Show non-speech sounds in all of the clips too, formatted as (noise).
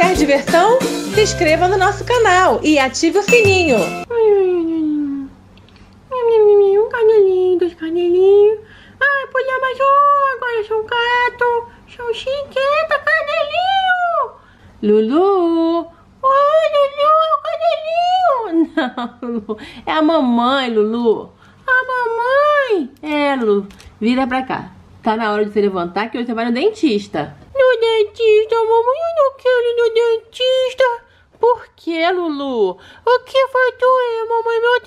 Quer diversão? Se inscreva no nosso canal e ative o sininho. Um canelinho, dois canelinhos. Ah, podia é, mais um, agora sou um gato. Sou chiqueta, canelinho. Lulu. Oi, Lulu, canelinho. (laughs) Não, Lulu. É a mamãe, Lulu. A mamãe. É, Lulu. Vira pra cá. Tá na hora de se levantar que hoje você vai no dentista dentista, mamãe, eu não quero ir no dentista. Por que, Lulu? O que foi, doer, mamãe, meu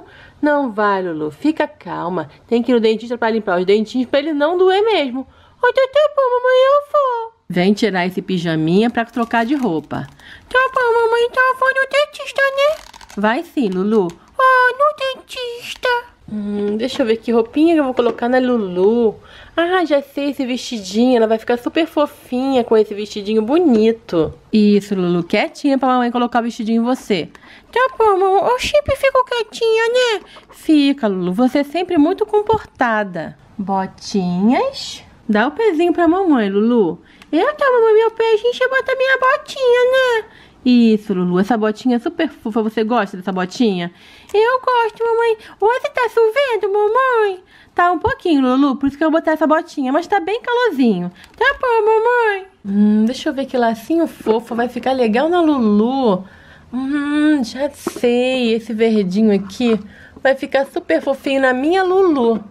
dentinho? Não vai, Lulu, fica calma. Tem que ir no dentista para limpar os dentinhos para ele não doer mesmo. Oh, tá, tá bom, mamãe, eu vou. Vem tirar esse pijaminha para trocar de roupa. Tá bom, mamãe, então eu vou no dentista, né? Vai sim, Lulu. Ah, oh, no dentista. Hum, deixa eu ver que roupinha que eu vou colocar na né, Lulu. Ah, já sei esse vestidinho. Ela vai ficar super fofinha com esse vestidinho bonito. Isso, Lulu. Quietinha pra mamãe colocar o vestidinho em você. Tá bom, mamãe. O Chip ficou quietinho né? Fica, Lulu. Você é sempre muito comportada. Botinhas. Dá o pezinho pra mamãe, Lulu. Eu que a mamãe meu pé, a gente bota minha botinha, né? Isso, Lulu, essa botinha é super fofa. Você gosta dessa botinha? Eu gosto, mamãe. Hoje tá chovendo, mamãe. Tá um pouquinho, Lulu, por isso que eu vou botar essa botinha. Mas tá bem calorzinho. Tá bom, mamãe. Hum, deixa eu ver que lacinho fofo. Vai ficar legal na Lulu. Hum, já sei. Esse verdinho aqui vai ficar super fofinho na minha Lulu.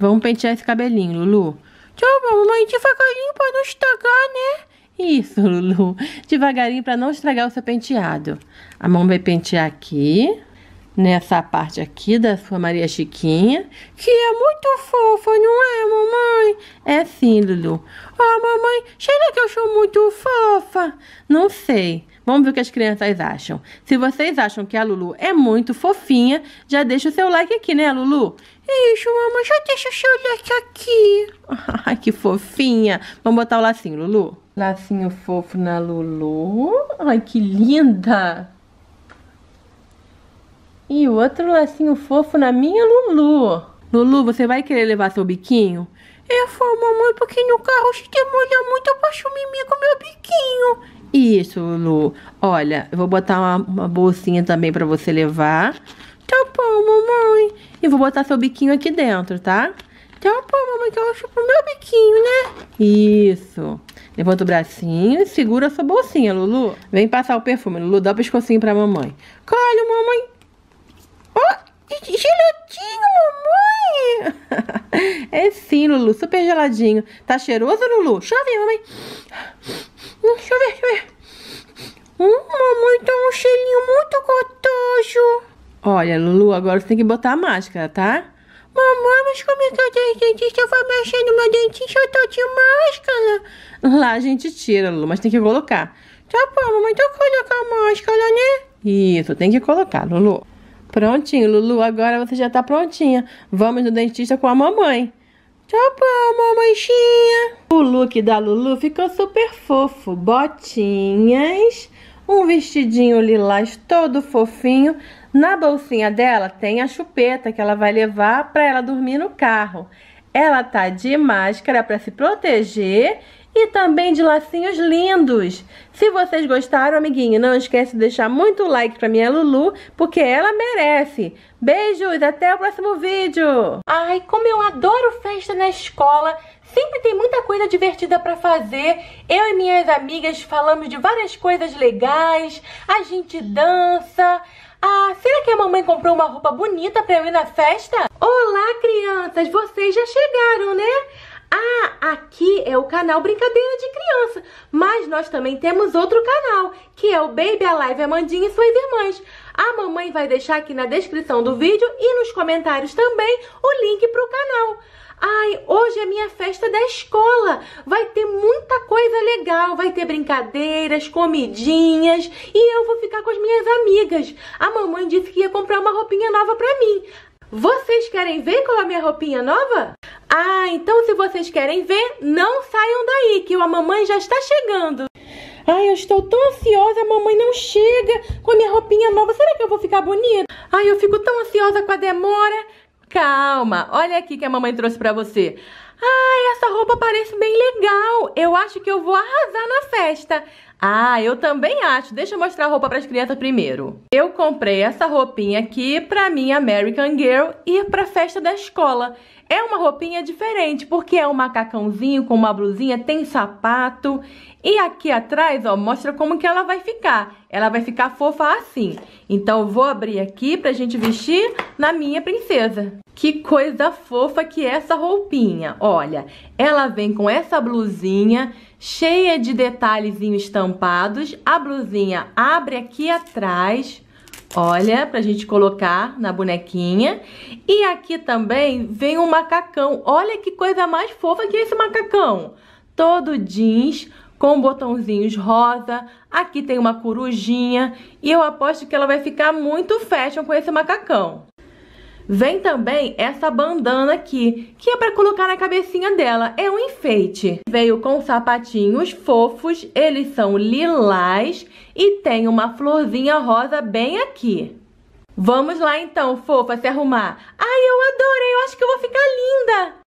Vamos pentear esse cabelinho, Lulu. Tchau, mamãe. Devagarinho pra não estragar, né? isso, Lulu. Devagarinho para não estragar o seu penteado. A mão vai pentear aqui, nessa parte aqui da sua Maria Chiquinha, que é muito fofa, não é, mamãe? É sim, Lulu. Ah, mamãe, será que eu sou muito fofa? Não sei. Vamos ver o que as crianças acham. Se vocês acham que a Lulu é muito fofinha, já deixa o seu like aqui, né, Lulu? Isso, mamãe, já deixa o seu like aqui. (laughs) Ai, que fofinha. Vamos botar o lacinho, Lulu. Lacinho fofo na Lulu. Ai, que linda! E outro lacinho fofo na minha Lulu. Lulu, você vai querer levar seu biquinho? É, vou, mamãe, porque no carro se molha muito, eu posso mimir com meu biquinho. Isso, Lulu. Olha, eu vou botar uma, uma bolsinha também pra você levar. Tá bom, mamãe. E vou botar seu biquinho aqui dentro, tá? Tá bom, mamãe, que eu acho pro meu biquinho, né? Isso. Levanta o bracinho e segura a sua bolsinha, Lulu. Vem passar o perfume, Lulu. Dá o pescocinho pra mamãe. Olha, mamãe. Oh, geladinho, mamãe. (laughs) é sim, Lulu. Super geladinho. Tá cheiroso, Lulu? Chove, mamãe. Deixa eu ver, deixa eu ver. Hum, mamãe, tá um cheirinho muito gostoso. Olha, Lulu, agora você tem que botar a máscara, tá? Mamãe, mas como é que eu tenho dentista? Eu vou mexer no meu dentista, eu tô de máscara. Lá a gente tira, Lulu, mas tem que colocar. Tá bom, mamãe, tu então coloca a máscara, né? Isso, tem que colocar, Lulu. Prontinho, Lulu, agora você já tá prontinha. Vamos no dentista com a mamãe. Tá bom, mamãezinha. O look da Lulu ficou super fofo. Botinhas, um vestidinho lilás todo fofinho, na bolsinha dela tem a chupeta que ela vai levar para ela dormir no carro. Ela tá de máscara para se proteger e também de lacinhos lindos. Se vocês gostaram, amiguinho, não esquece de deixar muito like pra minha Lulu, porque ela merece. Beijos, até o próximo vídeo! Ai, como eu adoro festa na escola! Sempre tem muita coisa divertida para fazer. Eu e minhas amigas falamos de várias coisas legais, a gente dança, ah, será que a mamãe comprou uma roupa bonita pra eu ir na festa? Olá, crianças! Vocês já chegaram, né? Ah, aqui é o canal Brincadeira de Criança, mas nós também temos outro canal, que é o Baby Alive Amandinha e Suas Irmãs. A mamãe vai deixar aqui na descrição do vídeo e nos comentários também o link pro canal. Ai, hoje é minha festa da escola. Vai ter muita coisa legal, vai ter brincadeiras, comidinhas e eu vou ficar com as minhas amigas. A mamãe disse que ia comprar uma roupinha nova pra mim. Vocês querem ver qual é a minha roupinha nova? Ah, então se vocês querem ver, não saiam daí, que a mamãe já está chegando. Ai, eu estou tão ansiosa, a mamãe não chega com a minha roupinha nova. Será que eu vou ficar bonita? Ai, eu fico tão ansiosa com a demora. Calma, olha aqui que a mamãe trouxe pra você. Ai, essa roupa parece bem legal. Eu acho que eu vou arrasar na festa. Ah, eu também acho. Deixa eu mostrar a roupa para as crianças primeiro. Eu comprei essa roupinha aqui para minha American Girl ir para festa da escola. É uma roupinha diferente, porque é um macacãozinho com uma blusinha, tem sapato. E aqui atrás, ó, mostra como que ela vai ficar. Ela vai ficar fofa assim. Então, eu vou abrir aqui pra gente vestir na minha princesa. Que coisa fofa que é essa roupinha. Olha, ela vem com essa blusinha cheia de detalhezinhos estampados. A blusinha abre aqui atrás, olha, pra gente colocar na bonequinha. E aqui também vem um macacão. Olha que coisa mais fofa que é esse macacão. Todo jeans, com botãozinhos rosa, aqui tem uma corujinha e eu aposto que ela vai ficar muito fashion com esse macacão. Vem também essa bandana aqui, que é para colocar na cabecinha dela. É um enfeite. Veio com sapatinhos fofos, eles são lilás e tem uma florzinha rosa bem aqui. Vamos lá então, fofa, se arrumar. Ai, eu adorei, eu acho que eu vou ficar linda.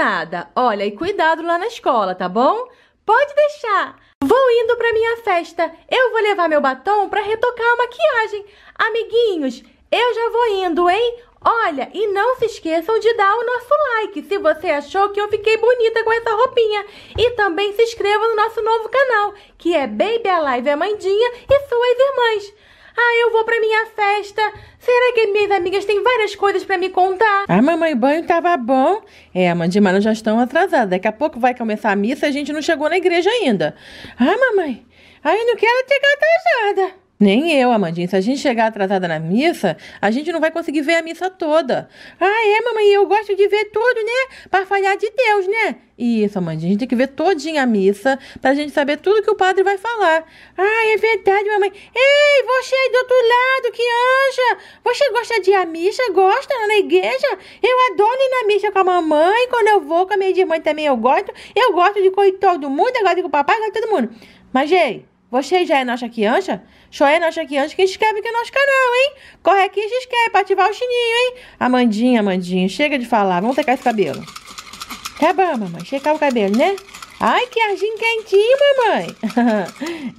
nada. Olha, e cuidado lá na escola, tá bom? Pode deixar. Vou indo pra minha festa. Eu vou levar meu batom pra retocar a maquiagem. Amiguinhos, eu já vou indo, hein? Olha, e não se esqueçam de dar o nosso like se você achou que eu fiquei bonita com essa roupinha. E também se inscreva no nosso novo canal, que é Baby Alive Amandinha e suas irmãs. Ah, eu vou pra minha festa. Será que minhas amigas têm várias coisas para me contar? Ah, mamãe, o banho tava bom. É, a Mandimara já estão atrasadas. Daqui a pouco vai começar a missa e a gente não chegou na igreja ainda. Ah, mamãe, aí não quero chegar atrasada. Nem eu, Amandinha. Se a gente chegar atrasada na missa, a gente não vai conseguir ver a missa toda. Ah, é, mamãe, eu gosto de ver tudo, né? Para falhar de Deus, né? Isso, Amandinha. A gente tem que ver todinha a missa para a gente saber tudo que o padre vai falar. Ah, é verdade, mamãe. Ei, você aí do outro lado, que anja! Você gosta de a missa? Gosta na igreja? Eu adoro ir na missa com a mamãe. Quando eu vou com a minha irmã também eu gosto. Eu gosto de correr todo mundo, eu gosto de ir com o papai, eu gosto de todo mundo. Mas, gente... Você já é nossa criança? Só é nossa criança que se inscreve aqui no é nosso canal, hein? Corre aqui e se inscreve pra ativar o sininho, hein? Amandinha, Amandinha, chega de falar. Vamos secar esse cabelo. Tá bom, mamãe. Secar o cabelo, né? Ai, que arginho quentinho, mamãe.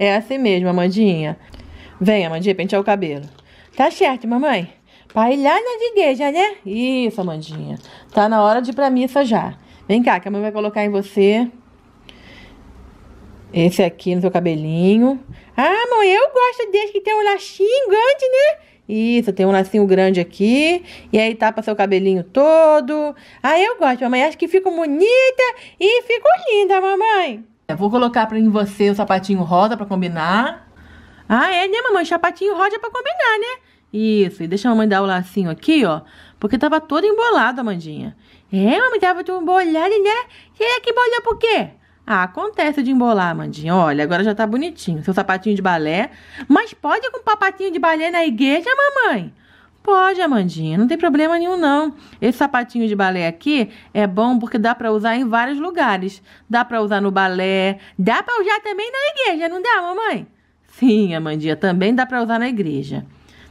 (laughs) é assim mesmo, Amandinha. Vem, Amandinha, pentear o cabelo. Tá certo, mamãe. Pai lá na igreja, né? Isso, Amandinha. Tá na hora de ir pra missa já. Vem cá, que a mãe vai colocar em você... Esse aqui no seu cabelinho. Ah, mãe, eu gosto desse que tem um lacinho grande, né? Isso, tem um lacinho grande aqui. E aí tapa seu cabelinho todo. Ah, eu gosto, mamãe. Acho que fico bonita e fico linda, mamãe. Eu vou colocar pra, em você o sapatinho rosa pra combinar. Ah, é, né, mamãe? sapatinho rosa é pra combinar, né? Isso, e deixa a mamãe dar o lacinho aqui, ó. Porque tava toda embolada, Amandinha. É, mamãe, tava tudo embolada, né? Será que embolou por quê? Ah, acontece de embolar, Amandinha. Olha, agora já tá bonitinho. Seu sapatinho de balé. Mas pode ir com papatinho de balé na igreja, mamãe? Pode, Amandinha. Não tem problema nenhum, não. Esse sapatinho de balé aqui é bom porque dá para usar em vários lugares. Dá para usar no balé. Dá para usar também na igreja, não dá, mamãe? Sim, Amandinha. Também dá para usar na igreja.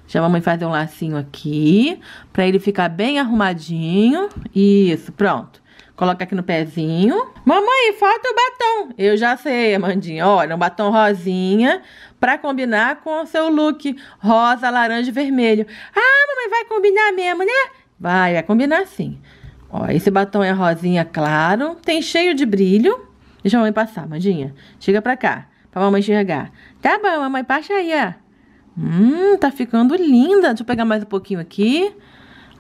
Deixa a mamãe fazer um lacinho aqui. Pra ele ficar bem arrumadinho. Isso, pronto. Coloca aqui no pezinho. Mamãe, falta o batom. Eu já sei, Amandinha. Olha, um batom rosinha para combinar com o seu look rosa, laranja e vermelho. Ah, mamãe, vai combinar mesmo, né? Vai, vai combinar sim. Ó, esse batom é rosinha claro, tem cheio de brilho. Deixa a mamãe passar, Mandinha. Chega pra cá, pra mamãe enxergar. Tá bom, mamãe, passa aí, ó. Hum, tá ficando linda. Deixa eu pegar mais um pouquinho aqui.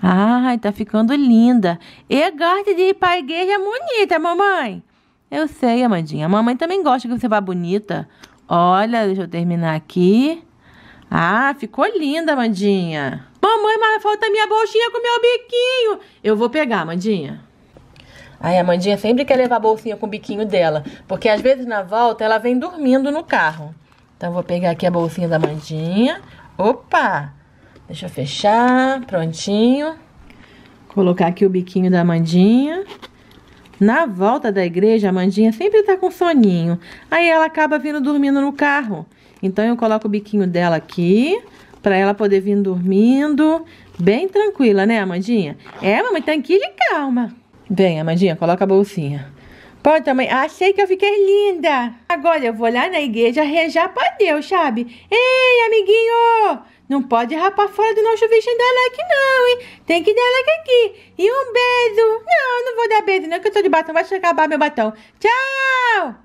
Ai, tá ficando linda. E gosta de ir pra igreja bonita, mamãe. Eu sei, Amandinha. A mamãe também gosta que você vá bonita. Olha, deixa eu terminar aqui. Ah, ficou linda, Amandinha. Mamãe, mas falta minha bolsinha com meu biquinho. Eu vou pegar, Amandinha. Aí a amandinha sempre quer levar a bolsinha com o biquinho dela, porque às vezes na volta ela vem dormindo no carro. Então eu vou pegar aqui a bolsinha da amandinha. Opa! Deixa eu fechar, prontinho. Colocar aqui o biquinho da Mandinha. Na volta da igreja, a Mandinha sempre tá com soninho. Aí ela acaba vindo dormindo no carro. Então, eu coloco o biquinho dela aqui, pra ela poder vir dormindo. Bem tranquila, né, Amandinha? É, mamãe, tranquila e calma. Vem, Amandinha, coloca a bolsinha. Pode, mãe. Achei que eu fiquei linda. Agora eu vou lá na igreja rejar pra Deus, sabe? Ei, amiguinho! Não pode rapar fora do nosso da like não, hein? Tem que dar like aqui. E um beijo. Não, eu não vou dar beijo, não, que eu tô de batom. Vai acabar meu batom. Tchau!